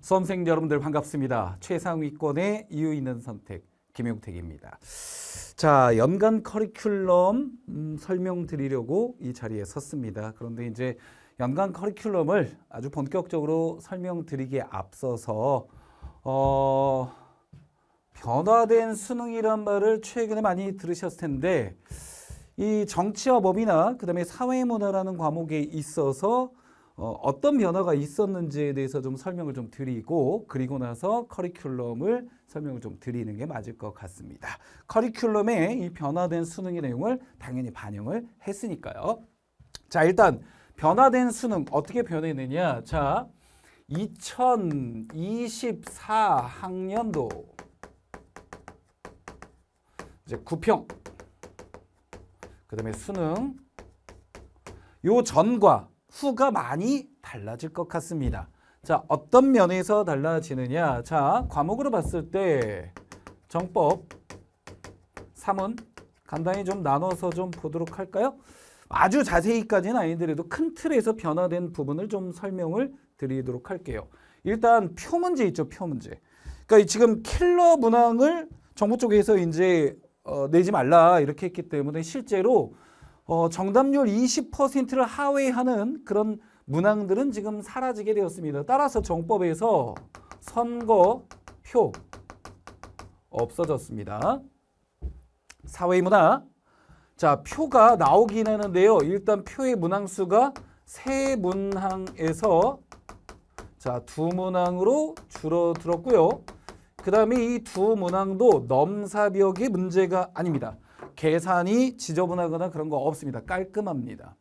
수험생 여러분들 반갑습니다. 최상위권의 이유 있는 선택 김용택입니다. 자, 연간 커리큘럼 음, 설명드리려고 이 자리에 섰습니다. 그런데 이제 연간 커리큘럼을 아주 본격적으로 설명드리기에 앞서서 어, 변화된 수능이란 말을 최근에 많이 들으셨을 텐데 이 정치와 법이나 그다음에 사회문화라는 과목에 있어서 어, 떤 변화가 있었는지에 대해서 좀 설명을 좀 드리고 그리고 나서 커리큘럼을 설명을 좀 드리는 게 맞을 것 같습니다. 커리큘럼에 이 변화된 수능의 내용을 당연히 반영을 했으니까요. 자 일단 변화된 수능 어떻게 변했느냐 자 2024학년도 이제 구평 그 다음에 수능 요 전과 후가 많이 달라질 것 같습니다. 자, 어떤 면에서 달라지느냐. 자, 과목으로 봤을 때 정법 3은 간단히 좀 나눠서 좀 보도록 할까요? 아주 자세히까지는 아니더라도 큰 틀에서 변화된 부분을 좀 설명을 드리도록 할게요. 일단 표 문제 있죠, 표 문제. 그러니까 지금 킬러 문항을 정부 쪽에서 이제 어, 내지 말라 이렇게 했기 때문에 실제로 어, 정답률 20%를 하회하는 그런 문항들은 지금 사라지게 되었습니다. 따라서 정법에서 선거표 없어졌습니다. 사회 문화 자 표가 나오긴 하는데요 일단 표의 문항수가 세 문항에서 자두 문항으로 줄어들었고요. 그 다음에 이 두 문항도 넘사벽의 문제가 아닙니다. 계산이 지저분하거나 그런 거 없습니다. 깔끔합니다.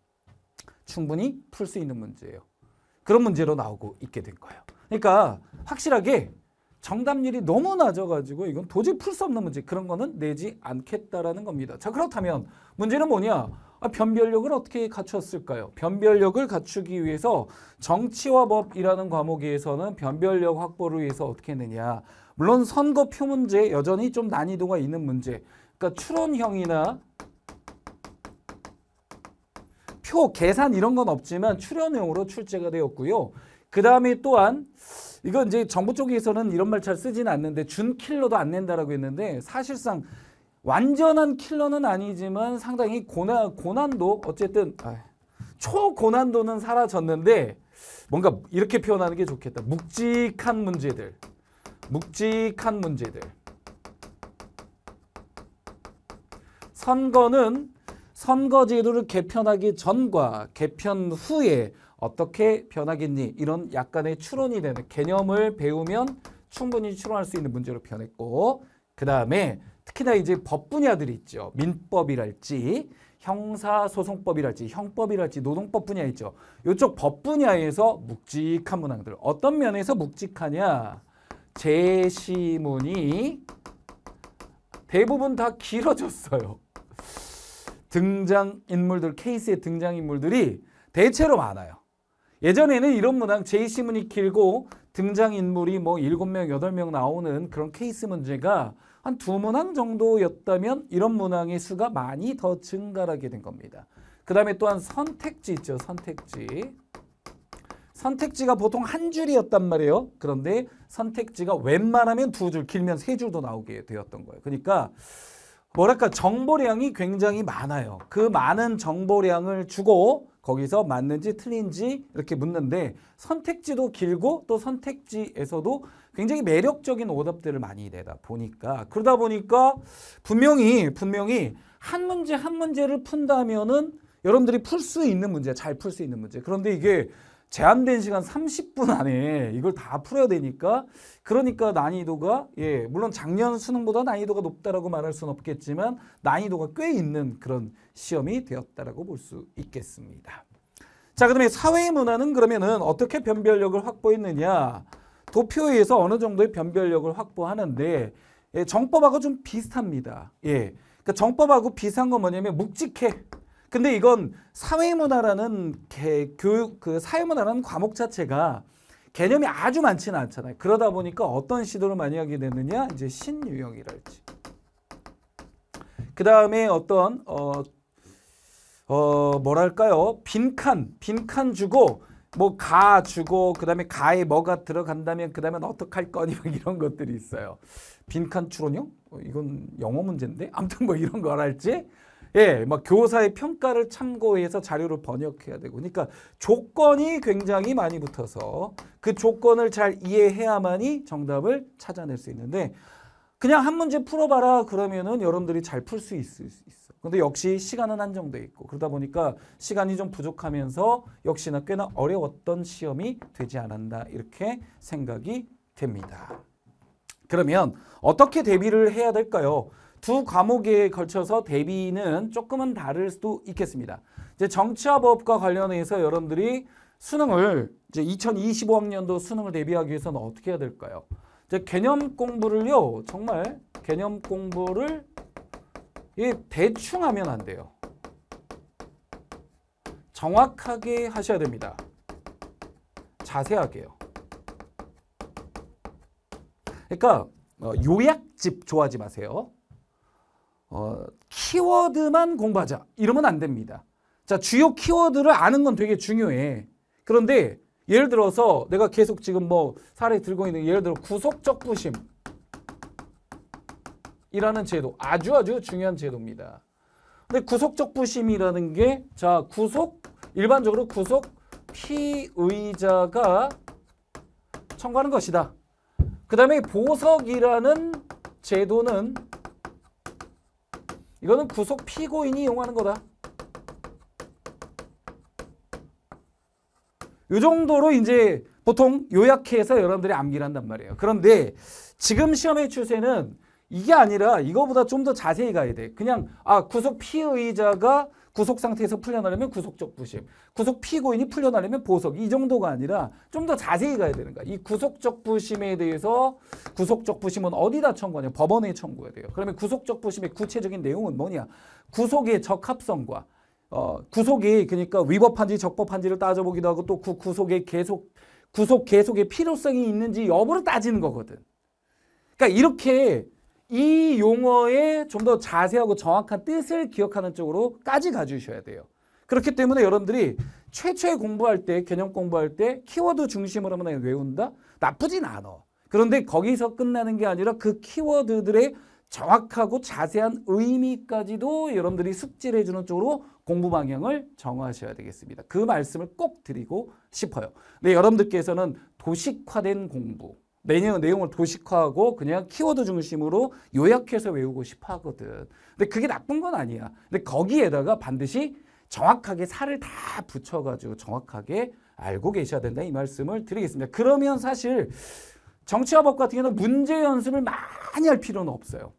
충분히 풀 수 있는 문제예요. 그런 문제로 나오고 있게 된 거예요. 그러니까 확실하게 정답률이 너무 낮아가지고 이건 도저히 풀 수 없는 문제 그런 거는 내지 않겠다라는 겁니다. 자 그렇다면 문제는 뭐냐? 아, 변별력을 어떻게 갖추었을까요? 변별력을 갖추기 위해서 정치와 법이라는 과목에서는 변별력 확보를 위해서 어떻게 했느냐? 물론 선거 표 문제 여전히 좀 난이도가 있는 문제 그러니까 추론형이나 표 계산 이런 건 없지만 추론형으로 출제가 되었고요. 그 다음에 또한 이건 이제 정부 쪽에서는 이런 말 잘 쓰진 않는데 준 킬러도 안 낸다라고 했는데 사실상 완전한 킬러는 아니지만 상당히 고난 고난도 어쨌든 아, 초고난도는 사라졌는데 뭔가 이렇게 표현하는 게 좋겠다. 묵직한 문제들, 묵직한 문제들. 선거는 선거제도를 개편하기 전과 개편 후에 어떻게 변하겠니 이런 약간의 추론이 되는 개념을 배우면 충분히 추론할 수 있는 문제로 변했고 그 다음에 특히나 이제 법 분야들이 있죠. 민법이랄지 형사소송법이랄지 형법이랄지 노동법 분야 있죠. 이쪽 법 분야에서 묵직한 문항들 어떤 면에서 묵직하냐 제시문이 대부분 다 길어졌어요. 등장인물들, 케이스의 등장인물들이 대체로 많아요. 예전에는 이런 문항 제시문이 길고 등장인물이 뭐 7명, 8명 나오는 그런 케이스 문제가 한 두 문항 정도였다면 이런 문항의 수가 많이 더 증가하게 된 겁니다. 그 다음에 또한 선택지 있죠. 선택지. 선택지가 보통 한 줄이었단 말이에요. 그런데 선택지가 웬만하면 두 줄, 길면 세 줄도 나오게 되었던 거예요. 그러니까 뭐랄까 정보량이 굉장히 많아요. 그 많은 정보량을 주고 거기서 맞는지 틀린지 이렇게 묻는데 선택지도 길고 또 선택지에서도 굉장히 매력적인 오답들을 많이 내다 보니까 그러다 보니까 분명히 분명히 한 문제 한 문제를 푼다면은 여러분들이 풀 수 있는 문제 잘 풀 수 있는 문제 그런데 이게 제한된 시간 30분 안에 이걸 다 풀어야 되니까 그러니까 난이도가 예 물론 작년 수능보다 난이도가 높다라고 말할 수는 없겠지만 난이도가 꽤 있는 그런 시험이 되었다라고 볼 수 있겠습니다. 자 그다음에 사회 문화는 그러면은 어떻게 변별력을 확보했느냐 도표에 의해서 어느 정도의 변별력을 확보하는데 예, 정법하고 좀 비슷합니다. 예. 그 정법하고 비슷한 건 뭐냐면 묵직해. 근데 이건 사회문화라는 개, 교육 그 사회문화라는 과목 자체가 개념이 아주 많지는 않잖아요. 그러다 보니까 어떤 시도를 많이 하게 되느냐 이제 신유형이랄지. 그 다음에 어떤 어, 어 뭐랄까요 빈칸 빈칸 주고 뭐 가 주고 그 다음에 가에 뭐가 들어간다면 그 다음에 어떻게 할 거니 막 이런 것들이 있어요. 빈칸 추론형? 어, 이건 영어 문제인데 아무튼 뭐 이런 거랄지 예, 막 교사의 평가를 참고해서 자료를 번역해야 되고. 그러니까 조건이 굉장히 많이 붙어서 그 조건을 잘 이해해야만이 정답을 찾아낼 수 있는데 그냥 한 문제 풀어봐라 그러면은 여러분들이 잘 풀 수 있을 수 있어. 근데 역시 시간은 한정돼 있고 그러다 보니까 시간이 좀 부족하면서 역시나 꽤나 어려웠던 시험이 되지 않았나 이렇게 생각이 됩니다. 그러면 어떻게 대비를 해야 될까요? 두 과목에 걸쳐서 대비는 조금은 다를 수도 있겠습니다. 이제 정치화법과 관련해서 여러분들이 수능을 이제 2025학년도 수능을 대비하기 위해서는 어떻게 해야 될까요? 이제 개념 공부를요. 정말 개념 공부를 예, 대충 하면 안 돼요. 정확하게 하셔야 됩니다. 자세하게요. 그러니까 어, 요약집 좋아하지 마세요. 어, 키워드만 공부하자 이러면 안 됩니다. 자 주요 키워드를 아는 건 되게 중요해. 그런데 예를 들어서 내가 계속 지금 뭐 사례 들고 있는 예를 들어 구속적 부심 이라는 제도 아주 아주 중요한 제도입니다. 근데 구속적 부심이라는 게자 구속 일반적으로 구속 피의자가 청구하는 것이다. 그 다음에 보석이라는 제도는 이거는 구속 피고인이 이용하는 거다. 이 정도로 이제 보통 요약해서 여러분들이 암기를 한단 말이에요. 그런데 지금 시험의 추세는 이게 아니라 이거보다 좀 더 자세히 가야 돼. 그냥 아 구속 피의자가 구속 상태에서 풀려나려면 구속적 부심, 구속 피고인이 풀려나려면 보석 이 정도가 아니라 좀 더 자세히 가야 되는 거야. 이 구속적 부심에 대해서 구속적 부심은 어디다 청구하냐? 법원에 청구해야 돼요. 그러면 구속적 부심의 구체적인 내용은 뭐냐? 구속의 적합성과 어, 구속이 그러니까 위법한지 적법한지를 따져보기도 하고 또 그 구속의 계속 구속 계속의 필요성이 있는지 여부를 따지는 거거든. 그러니까 이렇게 이 용어의 좀 더 자세하고 정확한 뜻을 기억하는 쪽으로까지 가주셔야 돼요. 그렇기 때문에 여러분들이 최초에 공부할 때, 개념 공부할 때 키워드 중심으로만 외운다? 나쁘진 않아. 그런데 거기서 끝나는 게 아니라 그 키워드들의 정확하고 자세한 의미까지도 여러분들이 숙지를 해주는 쪽으로 공부 방향을 정하셔야 되겠습니다. 그 말씀을 꼭 드리고 싶어요. 근데 네, 여러분들께서는 도식화된 공부, 내용, 내용을 도식화하고 그냥 키워드 중심으로 요약해서 외우고 싶어 하거든. 근데 그게 나쁜 건 아니야. 근데 거기에다가 반드시 정확하게 살을 다 붙여가지고 정확하게 알고 계셔야 된다 이 말씀을 드리겠습니다. 그러면 사실 정치화법 같은 경우는 문제 연습을 많이 할 필요는 없어요.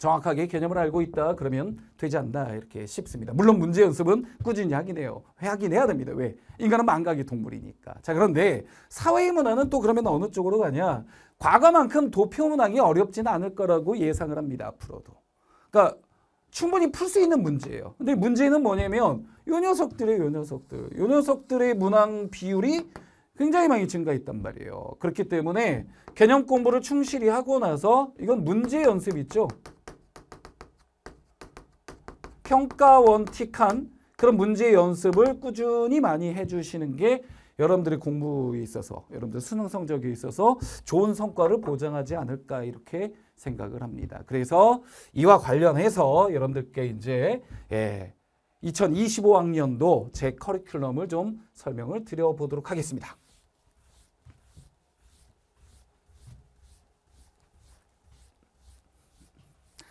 정확하게 개념을 알고 있다 그러면 되지 않나 이렇게 싶습니다. 물론 문제 연습은 꾸준히 하긴 해요. 하긴 해야 됩니다. 왜? 인간은 망각의 동물이니까. 자 그런데 사회의 문화는 또 그러면 어느 쪽으로 가냐? 과거만큼 도표 문항이 어렵지는 않을 거라고 예상을 합니다. 앞으로도. 그러니까 충분히 풀 수 있는 문제예요. 근데 문제는 뭐냐면 요 녀석들의 요 녀석들, 요 녀석들의 문항 비율이 굉장히 많이 증가했단 말이에요. 그렇기 때문에 개념 공부를 충실히 하고 나서 이건 문제 연습 있죠. 평가 원칙한 그런 문제 연습을 꾸준히 많이 해주시는 게 여러분들의 공부에 있어서 여러분들 수능 성적에 있어서 좋은 성과를 보장하지 않을까 이렇게 생각을 합니다. 그래서 이와 관련해서 여러분들께 이제 예, 2025학년도 제 커리큘럼을 좀 설명을 드려보도록 하겠습니다.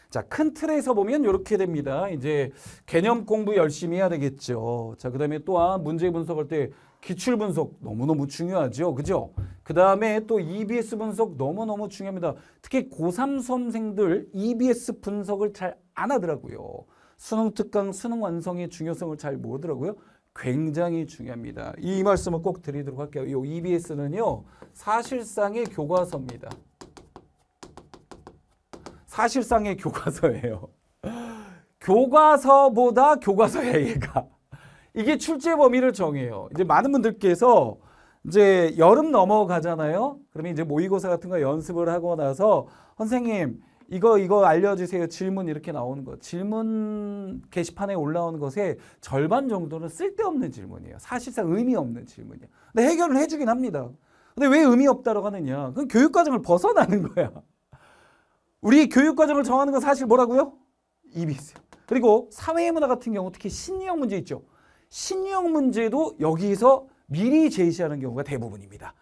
자, 큰 틀에서 보면 이렇게 됩니다. 이제 개념 공부 열심히 해야 되겠죠. 자, 그다음에 또한 문제 분석할 때 기출 분석 너무너무 중요하죠. 그죠? 그다음에 또 EBS 분석 너무너무 중요합니다. 특히 고3 수험생들 EBS 분석을 잘 안 하더라고요. 수능 특강, 수능 완성의 중요성을 잘 모르더라고요. 굉장히 중요합니다. 이 말씀을 꼭 드리도록 할게요. 이 EBS는요. 사실상의 교과서입니다. 사실상의 교과서예요. 교과서보다 교과서의 얘가. 이게 출제 범위를 정해요. 이제 많은 분들께서 이제 여름 넘어가잖아요. 그러면 이제 모의고사 같은 거 연습을 하고 나서 선생님 이거 이거 알려주세요. 질문 이렇게 나오는 거. 질문 게시판에 올라오는 것에 절반 정도는 쓸데없는 질문이에요. 사실상 의미 없는 질문이에요. 근데 해결을 해주긴 합니다. 근데 왜 의미 없다라고 하느냐? 그건 교육 과정을 벗어나는 거야. 우리 교육과정을 정하는 건 사실 뭐라고요? 입이 b s 요 그리고 사회의 문화 같은 경우 특히 신유형 문제 있죠. 신유형 문제도 여기서 미리 제시하는 경우가 대부분입니다.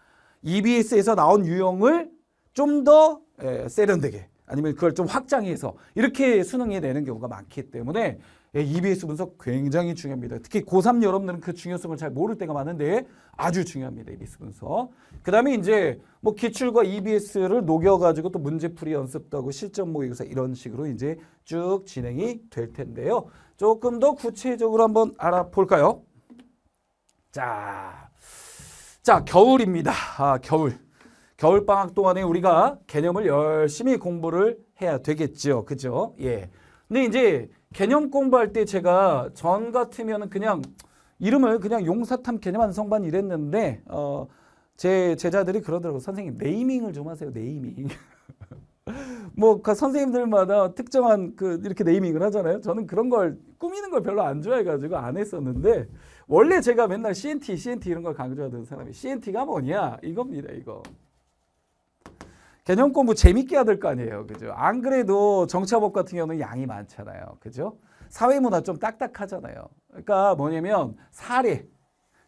EBS에서 나온 유형을 좀 더 세련되게 아니면 그걸 좀 확장해서 이렇게 수능에 내는 경우가 많기 때문에 예, EBS 분석 굉장히 중요합니다. 특히 고3 여러분들은 그 중요성을 잘 모를 때가 많은데 아주 중요합니다. EBS 분석. 그 다음에 이제 뭐 기출과 EBS를 녹여가지고 또 문제풀이 연습도 하고 실전 모의고사 이런 식으로 이제 쭉 진행이 될 텐데요. 조금 더 구체적으로 한번 알아볼까요? 자, 자 겨울입니다. 아, 겨울. 겨울방학 동안에 우리가 개념을 열심히 공부를 해야 되겠죠. 그죠? 예. 근데 이제 개념 공부할 때 제가 전 같으면 그냥 이름을 그냥 용사탐 개념 완성반 이랬는데 어, 제 제자들이 그러더라고요. 선생님 네이밍을 좀 하세요. 네이밍. 뭐그 선생님들마다 특정한 그 이렇게 네이밍을 하잖아요. 저는 그런 걸 꾸미는 걸 별로 안 좋아해가지고 안 했었는데 원래 제가 맨날 CNT, CNT 이런 걸 강조하던 사람이 CNT가 뭐냐 이겁니다. 이거. 개념 공부 재밌게 해야 될 거 아니에요. 그죠? 안 그래도 정차법 같은 경우는 양이 많잖아요. 그죠? 사회문화 좀 딱딱하잖아요. 그러니까 뭐냐면 사례.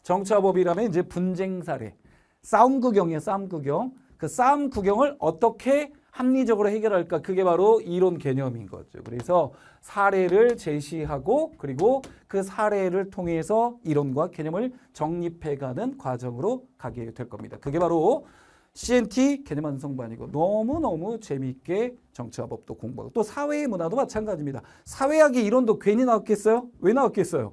정차법이라면 이제 분쟁 사례. 싸움 구경이에요. 싸움 구경. 그 싸움 구경을 어떻게 합리적으로 해결할까? 그게 바로 이론 개념인 거죠. 그래서 사례를 제시하고 그리고 그 사례를 통해서 이론과 개념을 정립해가는 과정으로 가게 될 겁니다. 그게 바로 CNT 개념 완 성반이고 너무너무 재미있게 정치화법도 공부하고 또 사회의 문화도 마찬가지입니다. 사회학의 이론도 괜히 나왔겠어요? 왜 나왔겠어요?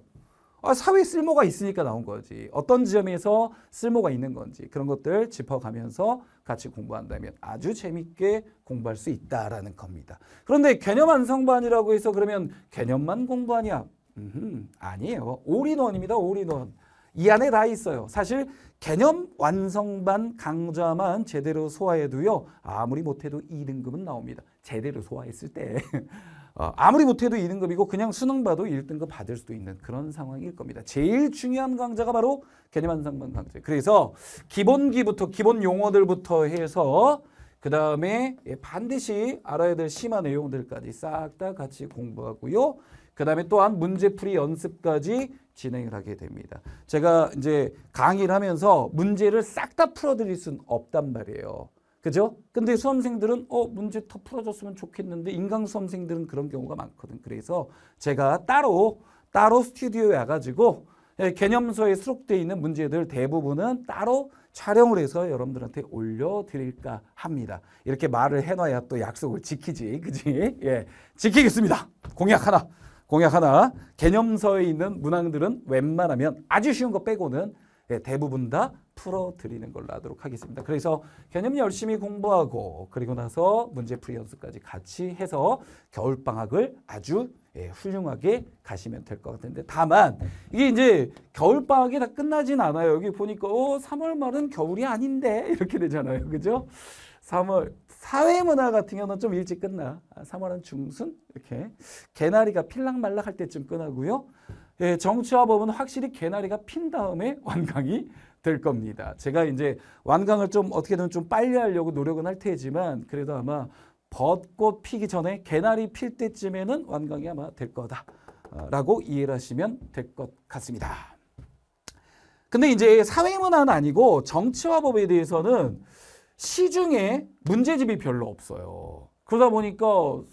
아, 사회 쓸모가 있으니까 나온 거지. 어떤 지점에서 쓸모가 있는 건지 그런 것들 짚어가면서 같이 공부한다면 아주 재밌게 공부할 수 있다라는 겁니다. 그런데 개념 완성반이라고 해서 그러면 개념만 공부하냐? 음흠, 아니에요. 올인원입니다. 올인원. 이 안에 다 있어요. 사실 개념 완성반 강좌만 제대로 소화해도요. 아무리 못해도 2등급은 나옵니다. 제대로 소화했을 때. 어, 아무리 못해도 2등급이고 그냥 수능 봐도 1등급 받을 수도 있는 그런 상황일 겁니다. 제일 중요한 강좌가 바로 개념 완성반 강좌. 그래서 기본기부터 기본 용어들부터 해서 그 다음에 예, 반드시 알아야 될 심화 내용들까지 싹 다 같이 공부하고요. 그 다음에 또한 문제풀이 연습까지 진행을 하게 됩니다. 제가 이제 강의를 하면서 문제를 싹 다 풀어드릴 수 없단 말이에요. 그죠? 근데 수험생들은 어 문제 더 풀어줬으면 좋겠는데 인강 수험생들은 그런 경우가 많거든. 그래서 제가 따로 따로 스튜디오에 와가지고 예, 개념서에 수록되어 있는 문제들 대부분은 따로 촬영을 해서 여러분들한테 올려드릴까 합니다. 이렇게 말을 해놔야 또 약속을 지키지. 그지? 예. 지키겠습니다. 공약 하나. 공약 하나, 개념서에 있는 문항들은 웬만하면 아주 쉬운 거 빼고는 예, 대부분 다 풀어드리는 걸로 하도록 하겠습니다. 그래서 개념 열심히 공부하고 그리고 나서 문제풀이 연습까지 같이 해서 겨울방학을 아주 예, 훌륭하게 가시면 될 것 같은데 다만 이게 이제 겨울방학이 다 끝나진 않아요. 여기 보니까 어, 3월 말은 겨울이 아닌데 이렇게 되잖아요. 그죠? 3월 사회문화 같은 경우는 좀 일찍 끝나. 3월은 아, 중순 이렇게 개나리가 필락말락할 때쯤 끝나고요. 예, 정치와 법은 확실히 개나리가 핀 다음에 완강이 될 겁니다. 제가 이제 완강을 좀 어떻게든 좀 빨리 하려고 노력은 할 테지만 그래도 아마 벚꽃 피기 전에 개나리 필 때쯤에는 완강이 아마 될 거다라고 아, 이해를 하시면 될 것 같습니다. 근데 이제 사회문화는 아니고 정치와 법에 대해서는 시중에 문제집이 별로 없어요. 그러다 보니까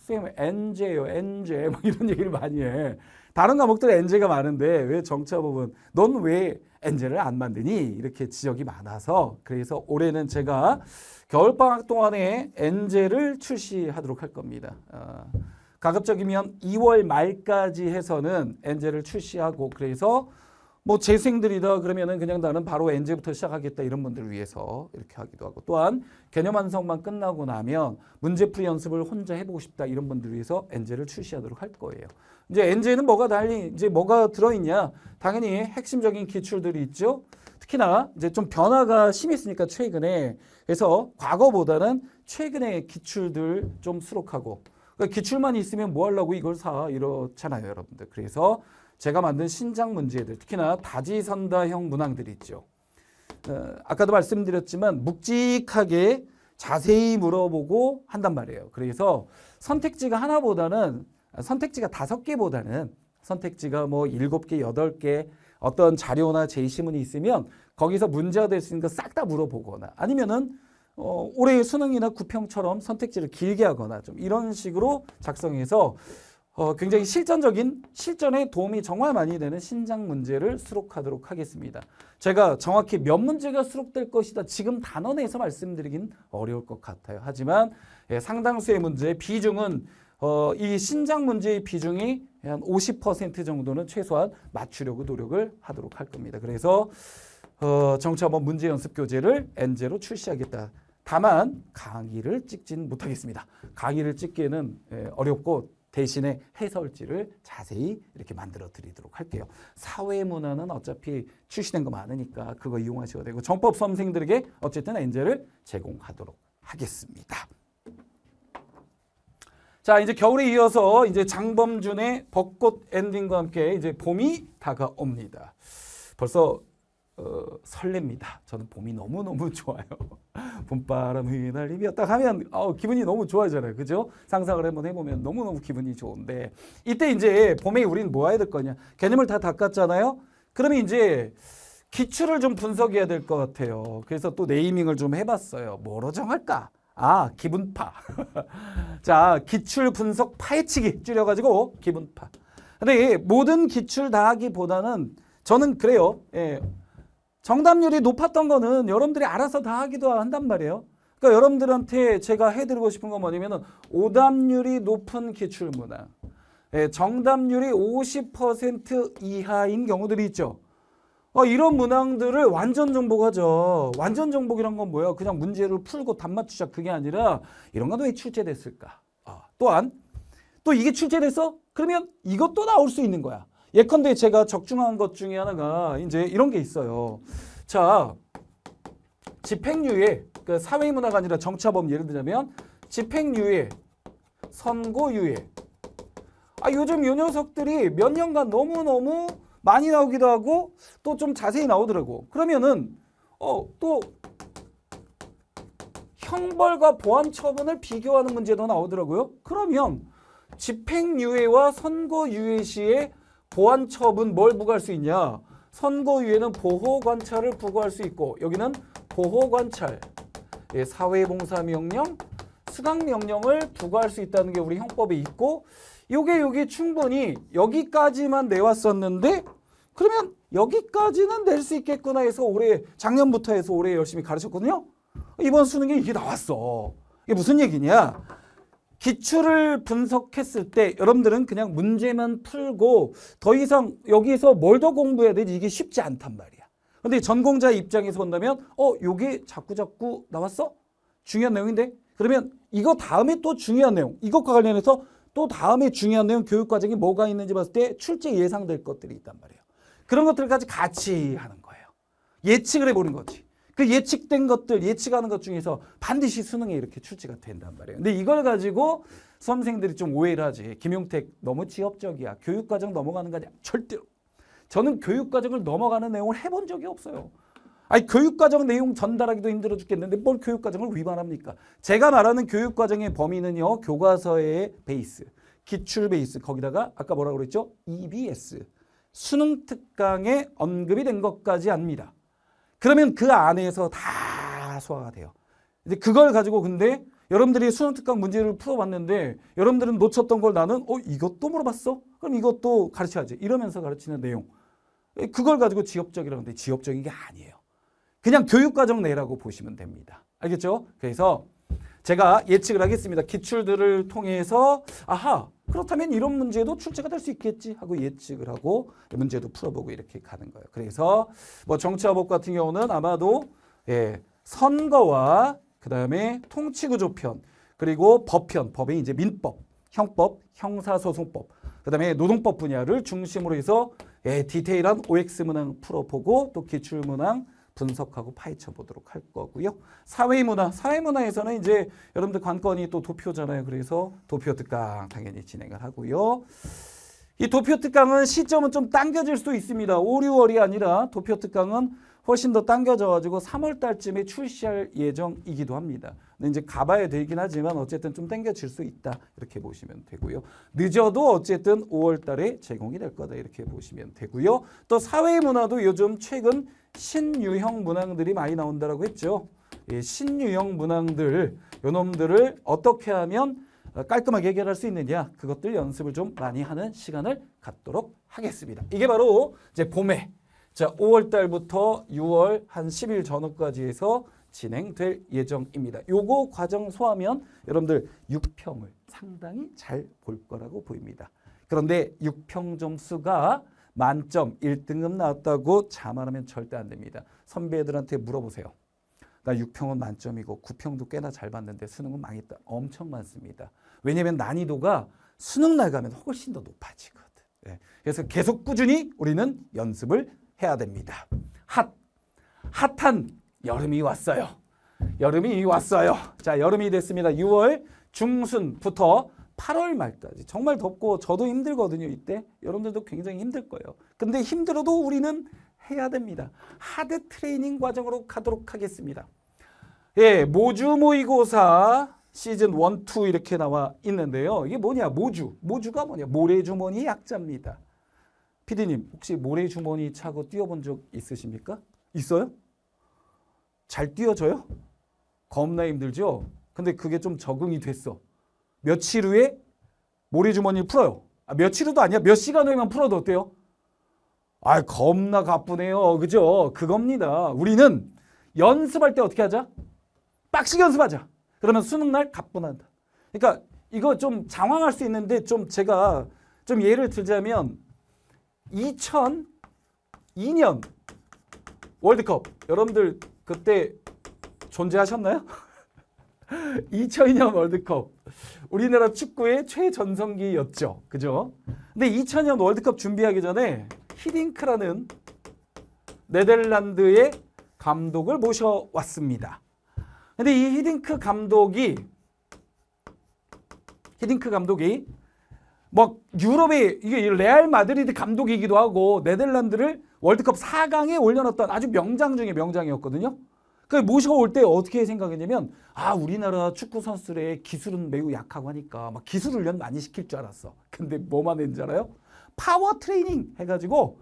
선생님 쌤 엔제요 NJ 뭐 이런 얘기를 많이 해. 다른 과목들은 n j 가 많은데 왜 정차 부분 넌왜 n j 를안 만드니 이렇게 지적이 많아서 그래서 올해는 제가 겨울 방학 동안에 n j 를 출시하도록 할 겁니다. 어, 가급적이면 2월 말까지 해서는 n j 를 출시하고 그래서 뭐 재생들이다 그러면은 그냥 나는 바로 엔제부터 시작하겠다 이런 분들을 위해서 이렇게 하기도 하고 또한 개념 완성만 끝나고 나면 문제풀이 연습을 혼자 해보고 싶다 이런 분들을 위해서 엔제를 출시하도록 할 거예요. 이제 엔제는 뭐가 달리 이제 뭐가 들어있냐 당연히 핵심적인 기출들이 있죠. 특히나 이제 좀 변화가 심했으니까 최근에 그래서 과거보다는 최근에 기출들 좀 수록하고 그러니까 기출만 있으면 뭐 하려고 이걸 사 이렇잖아요 여러분들. 그래서 제가 만든 신작 문제들, 특히나 다지선다형 문항들이 있죠. 어, 아까도 말씀드렸지만 묵직하게 자세히 물어보고 한단 말이에요. 그래서 선택지가 하나보다는 선택지가 다섯 개보다는 선택지가 뭐 일곱 개, 여덟 개 어떤 자료나 제시문이 있으면 거기서 문제가 될 수 있는 거 싹 다 물어보거나 아니면은 어, 올해 수능이나 구평처럼 선택지를 길게 하거나 좀 이런 식으로 작성해서 어, 굉장히 실전적인 실전에 도움이 정말 많이 되는 신장 문제를 수록하도록 하겠습니다. 제가 정확히 몇 문제가 수록될 것이다 지금 단어 내에서 말씀드리긴 어려울 것 같아요. 하지만 예, 상당수의 문제 비중은 어, 이 신장 문제의 비중이 한 50% 정도는 최소한 맞추려고 노력을 하도록 할 겁니다. 그래서 어, 정치학원 문제 연습 교재를 엔제로 출시하겠다. 다만 강의를 찍진 못하겠습니다. 강의를 찍기에는 예, 어렵고 대신에 해설지를 자세히 이렇게 만들어 드리도록 할게요. 사회 문화는 어차피 출시된 거 많으니까 그거 이용하셔도 되고 정법 수생들에게 어쨌든 엔젤을 제공하도록 하겠습니다. 자, 이제 겨울에 이어서 이제 장범준의 벚꽃 엔딩과 함께 이제 봄이 다가옵니다. 벌써 어, 설렙니다. 저는 봄이 너무너무 좋아요. 봄바람 휘날리며 딱 하면 어, 기분이 너무 좋아지잖아요. 그죠? 상상을 한번 해보면 너무너무 기분이 좋은데 이때 이제 봄에 우린는뭐 해야 될 거냐. 개념을 다 닦았잖아요. 그러면 이제 기출을 좀 분석해야 될 것 같아요. 그래서 또 네이밍을 좀 해봤어요. 뭐로 정할까? 아, 기분파. 자, 기출 분석 파헤치기 줄여가지고 기분파. 근데 모든 기출 다 하기보다는 저는 그래요. 예, 정답률이 높았던 거는 여러분들이 알아서 다 하기도 한단 말이에요. 그러니까 여러분들한테 제가 해드리고 싶은 건 뭐냐면은 오답률이 높은 기출문화. 예, 정답률이 50% 이하인 경우들이 있죠. 어, 이런 문항들을 완전 정복하죠. 완전 정복이란 건 뭐야? 그냥 문제를 풀고 답 맞추자 그게 아니라 이런 건 왜 출제됐을까? 아, 또한 또 이게 출제됐어? 그러면 이것도 나올 수 있는 거야. 예컨대 제가 적중한 것 중에 하나가 이제 이런 게 있어요. 자, 집행유예, 그 사회문화가 아니라 정차범 예를 들자면 집행유예, 선고유예. 아, 요즘 요 녀석들이 몇 년간 너무너무 많이 나오기도 하고 또 좀 자세히 나오더라고. 그러면은 어, 또 형벌과 보안 처분을 비교하는 문제도 나오더라고요. 그러면 집행유예와 선거유예 시에 보안첩은 뭘 부과할 수 있냐? 선거위에는 보호관찰을 부과할 수 있고 여기는 보호관찰, 예, 사회봉사명령, 수강명령을 부과할 수 있다는 게 우리 형법에 있고 요게 요게 충분히 여기까지만 내왔었는데 그러면 여기까지는 낼 수 있겠구나 해서 올해 작년부터 해서 올해 열심히 가르쳤거든요. 이번 수능에 이게 나왔어. 이게 무슨 얘기냐? 기출을 분석했을 때 여러분들은 그냥 문제만 풀고 더 이상 여기서 뭘 더 공부해야 되지 이게 쉽지 않단 말이야. 근데 전공자 입장에서 본다면 어 요게 자꾸자꾸 나왔어? 중요한 내용인데 그러면 이거 다음에 또 중요한 내용 이것과 관련해서 또 다음에 중요한 내용 교육과정이 뭐가 있는지 봤을 때 출제 예상될 것들이 있단 말이에요. 그런 것들까지 같이 하는 거예요. 예측을 해보는 거지. 그 예측된 것들, 예측하는 것 중에서 반드시 수능에 이렇게 출제가 된단 말이에요. 근데 이걸 가지고 수험생들이 좀 오해를 하지. 김용택 너무 지엽적이야. 교육과정 넘어가는 거 아니야. 절대로. 저는 교육과정을 넘어가는 내용을 해본 적이 없어요. 아니 교육과정 내용 전달하기도 힘들어 죽겠는데 뭘 교육과정을 위반합니까? 제가 말하는 교육과정의 범위는요. 교과서의 베이스, 기출 베이스 거기다가 아까 뭐라고 그랬죠? EBS, 수능 특강에 언급이 된 것까지 합니다. 그러면 그 안에서 다 소화가 돼요. 이제 그걸 가지고 근데 여러분들이 수능 특강 문제를 풀어봤는데 여러분들은 놓쳤던 걸 나는 어 이것도 물어봤어? 그럼 이것도 가르쳐야지 이러면서 가르치는 내용 예, 그걸 가지고 지엽적이라는데 지엽적인 게 아니에요. 그냥 교육과정 내라고 보시면 됩니다. 알겠죠? 그래서 제가 예측을 하겠습니다. 기출들을 통해서 아하 그렇다면 이런 문제도 출제가 될 수 있겠지 하고 예측을 하고 문제도 풀어보고 이렇게 가는 거예요. 그래서 뭐 정치화법 같은 경우는 아마도 예, 선거와 그다음에 통치구조편 그리고 법편 법이 이제 민법, 형법, 형사소송법 그다음에 노동법 분야를 중심으로 해서 예, 디테일한 OX 문항 풀어보고 또 기출문항 분석하고 파헤쳐 보도록 할 거고요. 사회문화, 사회문화에서는 이제 여러분들 관건이 또 도표잖아요. 그래서 도표 특강 당연히 진행을 하고요. 이 도표 특강은 시점은 좀 당겨질 수도 있습니다. 5, 6월이 아니라 도표 특강은 훨씬 더 당겨져 가지고 3월 달쯤에 출시할 예정이기도 합니다. 이제 가봐야 되긴 하지만 어쨌든 좀 당겨질 수 있다. 이렇게 보시면 되고요. 늦어도 어쨌든 5월 달에 제공이 될 거다. 이렇게 보시면 되고요. 또 사회 문화도 요즘 최근 신유형 문항들이 많이 나온다라고 했죠. 이 예, 신유형 문항들, 요놈들을 어떻게 하면 어, 깔끔하게 해결할 수 있느냐 그것들 연습을 좀 많이 하는 시간을 갖도록 하겠습니다. 이게 바로 이제 봄에 자 5월 달부터 6월 한 10일 전후까지 해서 진행될 예정입니다. 요거 과정 소화하면 여러분들 6평을 상당히 잘 볼 거라고 보입니다. 그런데 6평 점수가 만점 1등급 나왔다고 자만하면 절대 안 됩니다. 선배들한테 물어보세요. 나 6평은 만점이고 9평도 꽤나 잘 봤는데 수능은 망했다. 엄청 많습니다. 왜냐하면 난이도가 수능 나가면 훨씬 더 높아지거든. 네. 그래서 계속 꾸준히 우리는 연습을 해야 됩니다. 핫, 핫한 여름이 왔어요. 여름이 왔어요. 자, 여름이 됐습니다. 6월 중순부터 8월 말까지 정말 덥고 저도 힘들거든요. 이때 여러분들도 굉장히 힘들 거예요. 근데 힘들어도 우리는 해야 됩니다. 하드 트레이닝 과정으로 가도록 하겠습니다. 예, 모주 모의고사 시즌 1, 2 이렇게 나와 있는데요. 이게 뭐냐? 모주. 모주가 뭐냐? 모래주머니 약자입니다. 피디님, 혹시 모래주머니 차고 뛰어본 적 있으십니까? 있어요? 잘 뛰어져요? 겁나 힘들죠? 근데 그게 좀 적응이 됐어. 며칠 후에 모래주머니를 풀어요. 아, 며칠 후도 아니야. 몇 시간 후에만 풀어도 어때요? 아, 겁나 가쁘네요. 그죠? 그겁니다. 우리는 연습할 때 어떻게 하자? 빡시게 연습하자. 그러면 수능날 가뿐한다. 그러니까 이거 좀 장황할 수 있는데 좀 제가 좀 예를 들자면 2002년 월드컵 여러분들 그때 존재하셨나요? 2002년 월드컵 우리나라 축구의 최전성기였죠. 그죠? 근데 2000년 월드컵 준비하기 전에 히딩크라는 네덜란드의 감독을 모셔왔습니다. 근데 이 히딩크 감독이 히딩크 감독이 막 뭐 유럽의 이게 레알 마드리드 감독이기도 하고 네덜란드를 월드컵 4강에 올려놨던 아주 명장 중의 명장이었거든요. 그모시까올때 그러니까 어떻게 생각했냐면 아 우리나라 축구 선수들의 기술은 매우 약하고 하니까 막 기술 훈련 많이 시킬 줄 알았어. 근데 뭐만 했는지 알아요? 파워 트레이닝 해가지고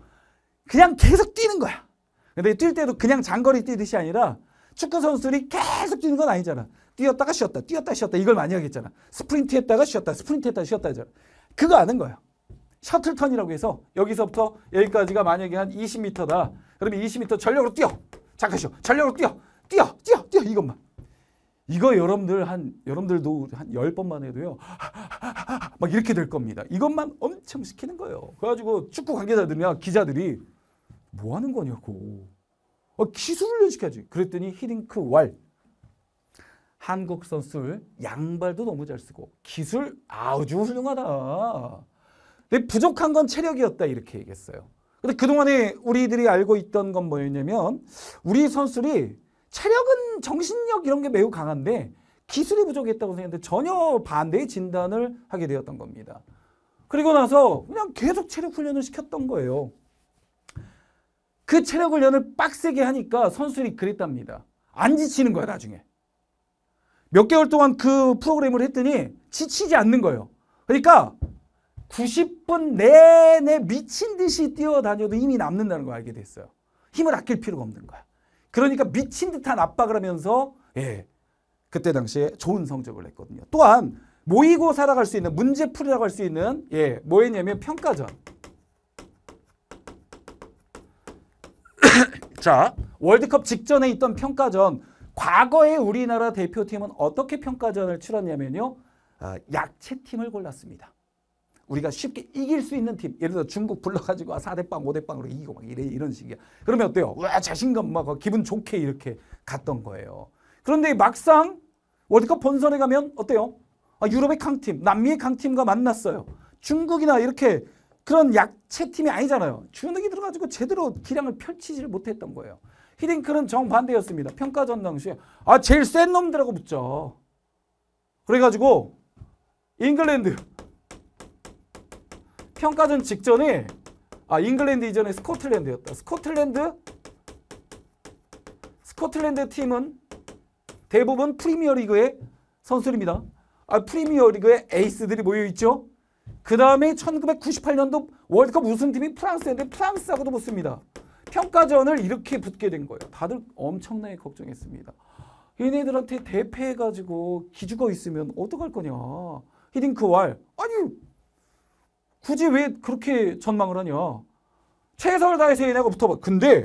그냥 계속 뛰는 거야. 근데 뛸 때도 그냥 장거리 뛰듯이 아니라 축구 선수들이 계속 뛰는 건 아니잖아. 뛰었다가 쉬었다, 뛰었다 쉬었다 이걸 많이 하겠잖아. 스프린트 했다가 쉬었다, 스프린트 했다가 쉬었다 하잖아. 그거 아는 거야. 셔틀턴이라고 해서 여기서부터 여기까지가 만약에 한 20m다. 그러면 20m 전력으로 뛰어. 잠깐 쉬어. 전력으로 뛰어. 딱 이것만. 이거 여러분들 한 여러분들도 한 열번만 해도요. 막 이렇게 될 겁니다. 이것만 엄청 시키는 거예요. 그래 가지고 축구 관계자들이나 기자들이 뭐 하는 거냐고. 어, 기술을 연습해야지. 그랬더니 히딩크 왈. 한국 선수를 양발도 너무 잘 쓰고 기술 아주 훌륭하다. 근데 부족한 건 체력이었다 이렇게 얘기했어요. 근데 그동안에 우리들이 알고 있던 건 뭐였냐면 우리 선수들이 체력은 정신력 이런 게 매우 강한데 기술이 부족했다고 생각했는데 전혀 반대의 진단을 하게 되었던 겁니다. 그리고 나서 그냥 계속 체력 훈련을 시켰던 거예요. 그 체력 훈련을 빡세게 하니까 선수들이 그랬답니다. 안 지치는 거야 나중에. 몇 개월 동안 그 프로그램을 했더니 지치지 않는 거예요. 그러니까 90분 내내 미친 듯이 뛰어다녀도 힘이 남는다는 걸 알게 됐어요. 힘을 아낄 필요가 없는 거야. 그러니까 미친 듯한 압박을 하면서 예, 그때 당시에 좋은 성적을 냈거든요. 또한 모이고 살아갈 수 있는 문제풀이라고 할 수 있는 예, 뭐였냐면 평가전. 자, 월드컵 직전에 있던 평가전 과거에 우리나라 대표팀은 어떻게 평가전을 치렀냐면요. 아, 약체팀을 골랐습니다. 우리가 쉽게 이길 수 있는 팀 예를 들어 중국 불러가지고 4대빵 아, 5대빵으로 이기고 막 이래 이런 식이야 그러면 어때요? 와 자신감 막 기분 좋게 이렇게 갔던 거예요 그런데 막상 월드컵 본선에 가면 어때요? 아, 유럽의 강팀 남미의 강팀과 만났어요 중국이나 이렇게 그런 약체 팀이 아니잖아요 주눅이 들어가지고 제대로 기량을 펼치지를 못했던 거예요 히딩크는 정반대였습니다 평가전 당시에 아 제일 센 놈들하고 붙죠 그래가지고 잉글랜드 평가전 직전에 아 잉글랜드 이전에 스코틀랜드였다. 스코틀랜드 스코틀랜드 팀은 대부분 프리미어리그의 선수입니다. 아, 프리미어리그의 에이스들이 모여있죠. 그 다음에 1998년도 월드컵 우승팀이 프랑스였는데 프랑스하고도 붙습니다. 평가전을 이렇게 붙게 된 거예요. 다들 엄청나게 걱정했습니다. 얘네들한테 대패해가지고 기죽어 있으면 어떡할 거냐. 히딩크 왈. 아니 굳이 왜 그렇게 전망을 하냐. 최선을 다해서 얘네가 붙어봐. 근데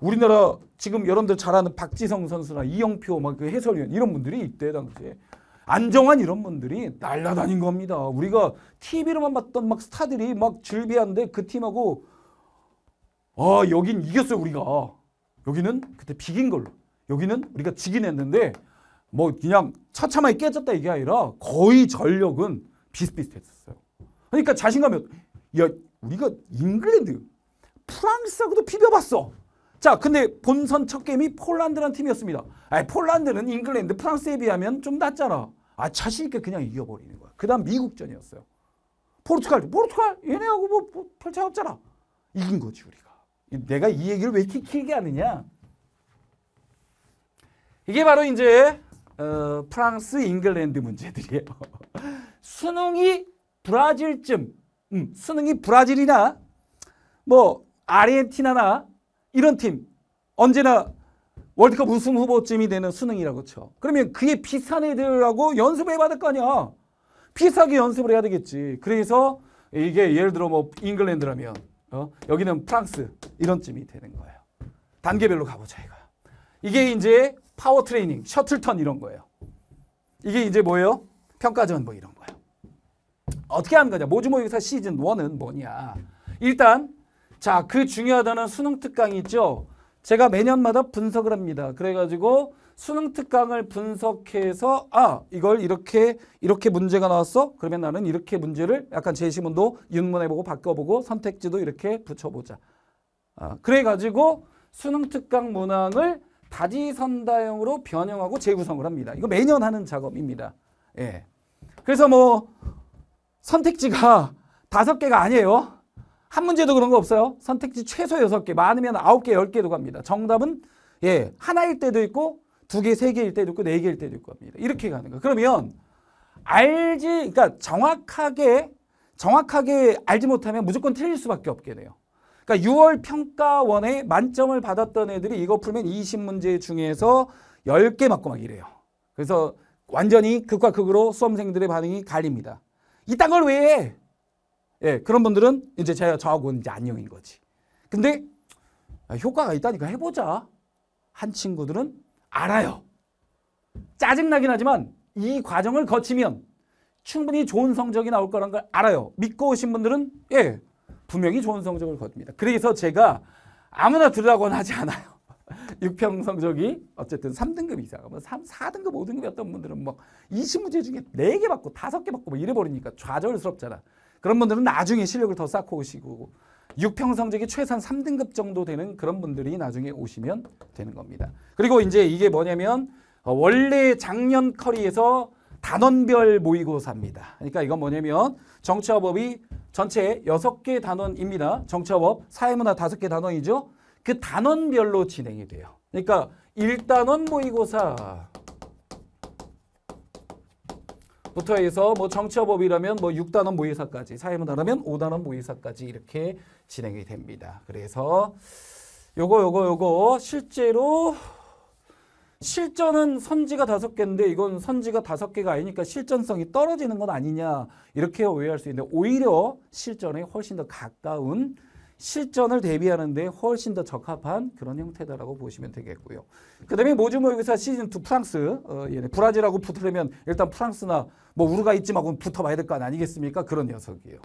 우리나라 지금 여러분들 잘 아는 박지성 선수나 이영표 막그 해설위원 이런 분들이 이때 당시에 안정환 이런 분들이 날라다닌 겁니다. 우리가 TV로만 봤던 막 스타들이 막 즐비한데 그 팀하고 아 여긴 이겼어요 우리가. 여기는 그때 비긴 걸로. 여기는 우리가 지긴 했는데 뭐 그냥 처참하게 깨졌다 이게 아니라 거의 전력은 비슷비슷했었어요. 그러니까 자신감이 야 우리가 잉글랜드 프랑스하고도 비벼봤어. 자, 근데 본선 첫 게임이 폴란드라는 팀이었습니다. 아, 폴란드는 잉글랜드, 프랑스에 비하면 좀 낫잖아. 아, 자신있게 그냥 이겨버리는 거야. 그 다음 미국전이었어요. 포르투갈, 포르투갈, 얘네하고 뭐, 뭐, 별 차이 없잖아. 이긴 거지, 우리가. 내가 이 얘기를 왜 이렇게 길게 하느냐? 이게 바로 이제, 어, 프랑스, 잉글랜드 문제들이에요. 수능이 브라질쯤 음, 스능이 브라질이나 뭐 아르헨티나나 이런 팀 언제나 월드컵 우승 후보쯤이 되는 수능이라고 쳐. 그러면 그게 비슷한 애들하고 연습을 해봐야 될거 아니야. 비싸게 연습을 해야 되겠지. 그래서 이게 예를 들어 뭐 잉글랜드라면 어? 여기는 프랑스 이런 쯤이 되는 거예요. 단계별로 가보자 이거 이게 이제 파워 트레이닝, 셔틀턴 이런 거예요. 이게 이제 뭐예요? 평가전 뭐 이런 거예요 어떻게 하는 거냐? 모주모의사 시즌 1은 뭐냐? 일단 자, 그 중요하다는 수능 특강 있죠? 제가 매년마다 분석을 합니다. 그래가지고 수능 특강을 분석해서 아 이걸 이렇게 이렇게 문제가 나왔어 그러면 나는 이렇게 문제를 약간 제시문도 윤문해보고 바꿔보고 선택지도 이렇게 붙여보자 아, 그래가지고 수능 특강 문항을 다지선다형으로 변형하고 재구성을 합니다 이거 매년 하는 작업입니다 예 그래서 뭐 선택지가 다섯 개가 아니에요. 한 문제도 그런 거 없어요. 선택지 최소 여섯 개, 많으면 아홉 개, 열 개도 갑니다. 정답은 예, 하나일 때도 있고 두 개, 세 개일 때도 있고 네 개일 때도 있고 합니다. 이렇게 가는 거. 예요 그러면 알지 그러니까 정확하게 정확하게 알지 못하면 무조건 틀릴 수밖에 없게 돼요. 그러니까 6월 평가원에 만점을 받았던 애들이 이거 풀면 20문제 중에서 10개 맞고 막 이래요. 그래서 완전히 극과 극으로 수험생들의 반응이 갈립니다. 이딴 걸 왜 해? 예, 그런 분들은 이제 제가 저하고는 이제 안녕인 거지. 근데 아, 효과가 있다니까 해보자. 한 친구들은 알아요. 짜증나긴 하지만 이 과정을 거치면 충분히 좋은 성적이 나올 거란 걸 알아요. 믿고 오신 분들은 예, 분명히 좋은 성적을 거둡니다. 그래서 제가 아무나 들으라고는 하지 않아요. 육평 성적이 어쨌든 3등급 이상, 3, 4등급, 5등급이었던 분들은 막 뭐 20문제 중에 4개 받고 5개 받고 뭐 이래버리니까 좌절스럽잖아. 그런 분들은 나중에 실력을 더 쌓고 오시고 6평 성적이 최소한 3등급 정도 되는 그런 분들이 나중에 오시면 되는 겁니다. 그리고 이제 이게 뭐냐면 어, 원래 작년 커리에서 단원별 모의고사입니다. 그러니까 이건 뭐냐면 정치화법이 전체 6개 단원입니다. 정치화법, 사회문화 5개 단원이죠. 그 단원별로 진행이 돼요. 그러니까 1단원 모의고사 부터 해서 뭐 정치업법이라면 뭐 6단원 모의사까지 사회문화라면 5단원 모의사까지 이렇게 진행이 됩니다. 그래서 요거 요거 요거 실제로 실전은 선지가 다섯 개인데 이건 선지가 다섯 개가 아니니까 실전성이 떨어지는 건 아니냐 이렇게 오해할 수 있는데 오히려 실전에 훨씬 더 가까운 실전을 대비하는데 훨씬 더 적합한 그런 형태다라고 보시면 되겠고요. 그 다음에 모주 모의고사 시즌2 프랑스, 어, 얘네 예, 브라질하고 붙으려면 일단 프랑스나 뭐 우루과이 쯤하고 붙어봐야 될 거 아니겠습니까? 그런 녀석이에요.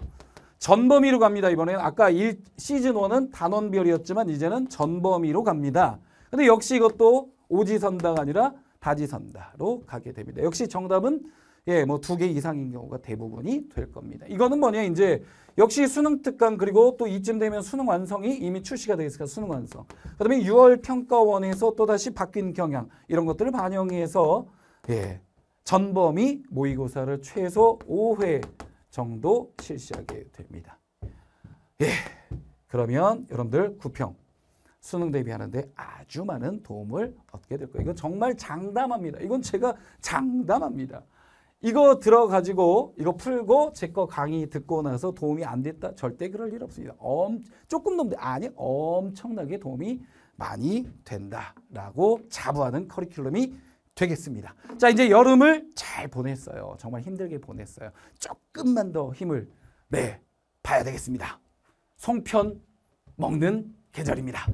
전범위로 갑니다. 이번에는 아까 1, 시즌1은 단원별이었지만 이제는 전범위로 갑니다. 근데 역시 이것도 오지선다가 아니라 다지선다로 가게 됩니다. 역시 정답은 예, 뭐 두 개 이상인 경우가 대부분이 될 겁니다. 이거는 뭐냐 이제 역시 수능 특강 그리고 또 이쯤 되면 수능 완성이 이미 출시가 되어 있으니까 수능 완성. 그다음에 6월 평가원에서 또 다시 바뀐 경향 이런 것들을 반영해서 예, 전범위 모의고사를 최소 5회 정도 실시하게 됩니다. 예. 그러면 여러분들 구평 수능 대비하는데 아주 많은 도움을 얻게 될 거예요. 이거 정말 장담합니다. 이건 제가 장담합니다. 이거 들어가지고 이거 풀고 제 거 강의 듣고 나서 도움이 안 됐다? 절대 그럴 일 없습니다. 엄, 조금 넘는 아니 엄청나게 도움이 많이 된다라고 자부하는 커리큘럼이 되겠습니다. 자 이제 여름을 잘 보냈어요. 정말 힘들게 보냈어요. 조금만 더 힘을 네 봐야 되겠습니다. 송편 먹는 계절입니다.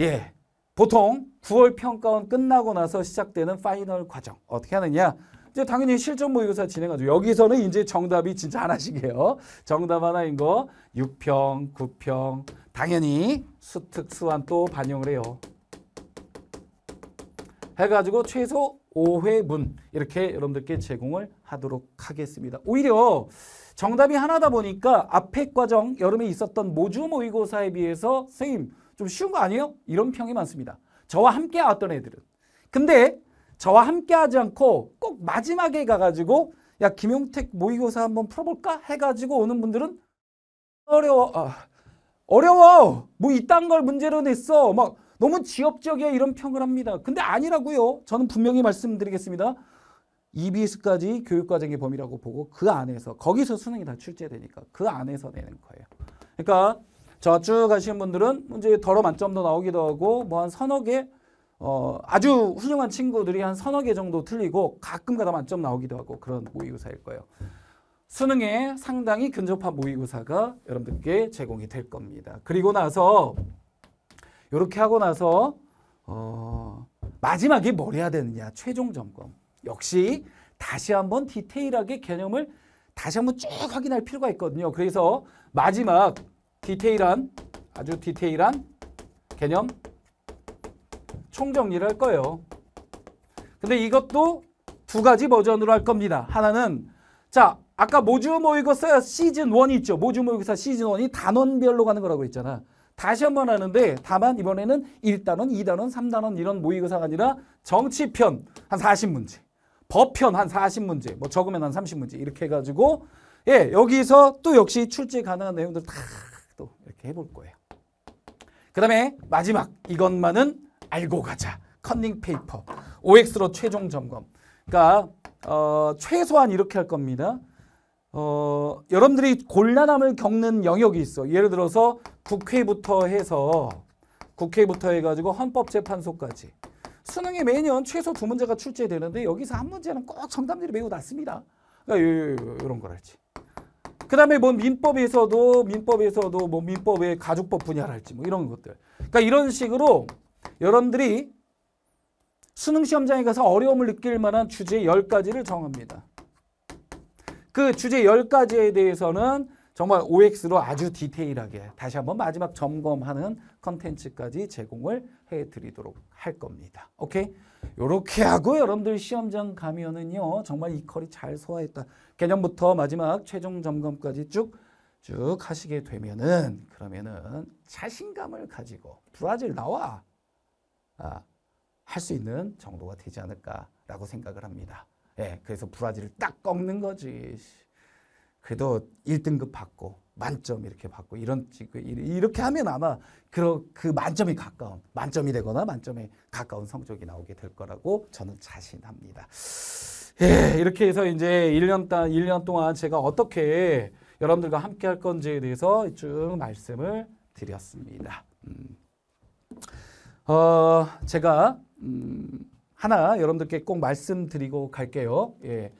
예, 보통 9월 평가원 끝나고 나서 시작되는 파이널 과정 어떻게 하느냐 이제 당연히 실전 모의고사 진행하죠. 여기서는 이제 정답이 진짜 하나씩이에요. 정답 하나인 거 6평, 9평 당연히 수특, 수완 또 반영을 해요. 해가지고 최소 5회분 이렇게 여러분들께 제공을 하도록 하겠습니다. 오히려 정답이 하나다 보니까 앞에 과정 여름에 있었던 모주 모의고사에 비해서 선생님 좀 쉬운 거 아니에요? 이런 평이 많습니다. 저와 함께 왔던 애들은. 근데 저와 함께 하지 않고 꼭 마지막에 가가지고 야 김용택 모의고사 한번 풀어볼까 해가지고 오는 분들은 어려워 아, 어려워 뭐 이딴 걸 문제로 냈어 막 너무 지엽적이야 이런 평을 합니다 근데 아니라고요 저는 분명히 말씀드리겠습니다 EBS까지 교육과정의 범위라고 보고 그 안에서 거기서 수능이 다 출제되니까 그 안에서 내는 거예요 그러니까 저쭉 가시는 분들은 이제 더러 만점도 나오기도 하고 뭐 한 서너 개 어, 아주 훌륭한 친구들이 한 서너 개 정도 틀리고 가끔가다 만점 나오기도 하고 그런 모의고사일 거예요. 수능에 상당히 근접한 모의고사가 여러분들께 제공이 될 겁니다. 그리고 나서 이렇게 하고 나서 어, 마지막에 뭘 해야 되느냐 최종 점검 역시 다시 한번 디테일하게 개념을 다시 한번 쭉 확인할 필요가 있거든요. 그래서 마지막 디테일한 아주 디테일한 개념 총정리를 할 거예요. 근데 이것도 두 가지 버전으로 할 겁니다. 하나는 자 아까 모주 모의고사 시즌 1이 있죠. 모주 모의고사 시즌 1이 단원별로 가는 거라고 했잖아. 다시 한 번 하는데 다만 이번에는 1단원, 2단원, 3단원 이런 모의고사가 아니라 정치편 한 40문제, 법편 한 40문제, 뭐 적으면 한 30문제 이렇게 해가지고 예 여기서 또 역시 출제 가능한 내용들 다 또 이렇게 해볼 거예요. 그 다음에 마지막 이것만은 알고 가자. 컨닝 페이퍼. OX로 최종 점검. 그러니까 어, 최소한 이렇게 할 겁니다. 어, 여러분들이 곤란함을 겪는 영역이 있어. 예를 들어서 국회부터 해서 국회부터 해가지고 헌법재판소까지 수능에 매년 최소 두 문제가 출제되는데 여기서 한 문제는 꼭정답률이 매우 낮습니다. 그러니까 이런 거랄지. 그 다음에 뭐 민법에서도 민법에서도 뭐 민법의 가족법 분야랄지 뭐 이런 것들. 그러니까 이런 식으로 여러분들이 수능 시험장에 가서 어려움을 느낄 만한 주제 10가지를 정합니다. 그 주제 10가지에 대해서는 정말 OX로 아주 디테일하게 다시 한번 마지막 점검하는 컨텐츠까지 제공을 해드리도록 할 겁니다. 오케이? 이렇게 하고 여러분들 시험장 가면은요. 정말 이 컬이 잘 소화했다. 개념부터 마지막 최종 점검까지 쭉 쭉 하시게 되면은 그러면은 자신감을 가지고 브라질 나와 아, 할수 있는 정도가 되지 않을까라고 생각을 합니다. 예, 그래서 브라질을 딱 꺾는 거지. 그래도 1등급 받고 만점 이렇게 받고 이런 이렇게 하면 아마 그, 그 만점이 가까운 만점이 되거나 만점에 가까운 성적이 나오게 될 거라고 저는 자신합니다. 예, 이렇게 해서 이제 1년 단 1년 동안 제가 어떻게 여러분들과 함께 할 건지에 대해서 쭉 말씀을 드렸습니다. 음. 어, 제가 음, 하나 여러분들께 꼭 말씀드리고 갈게요. 예.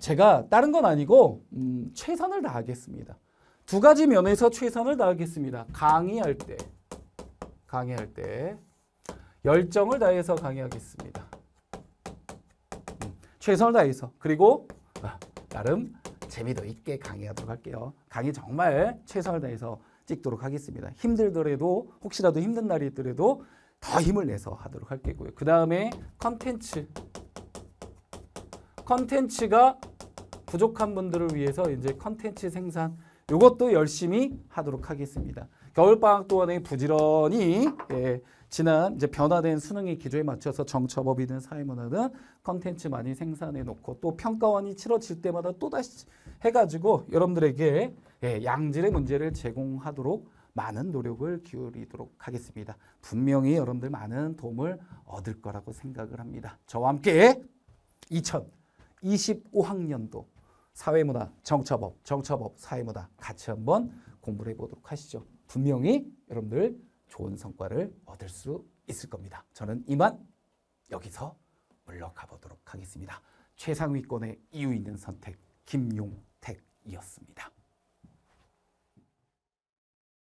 제가 다른 건 아니고 음, 최선을 다하겠습니다. 두 가지 면에서 최선을 다하겠습니다. 강의할 때, 강의할 때 열정을 다해서 강의하겠습니다. 음, 최선을 다해서 그리고 아, 나름 재미도 있게 강의하도록 할게요. 강의 정말 최선을 다해서 찍도록 하겠습니다. 힘들더라도 혹시라도 힘든 날이 있더라도 더 힘을 내서 하도록 할 게고요. 그 다음에 컨텐츠. 컨텐츠가 부족한 분들을 위해서 이제 컨텐츠 생산 이것도 열심히 하도록 하겠습니다. 겨울방학 동안에 부지런히 예, 지난 이제 변화된 수능의 기조에 맞춰서 정처법이든 사회문화든 컨텐츠 많이 생산해 놓고 또 평가원이 치러질 때마다 또다시 해가지고 여러분들에게 예, 양질의 문제를 제공하도록 많은 노력을 기울이도록 하겠습니다. 분명히 여러분들 많은 도움을 얻을 거라고 생각을 합니다. 저와 함께 2025학년도 사회문화, 정처법, 정처법, 사회문화 같이 한번 공부를 해보도록 하시죠. 분명히 여러분들 좋은 성과를 얻을 수 있을 겁니다. 저는 이만 여기서 물러가 보도록 하겠습니다. 최상위권의 이유 있는 선택 김용택이었습니다.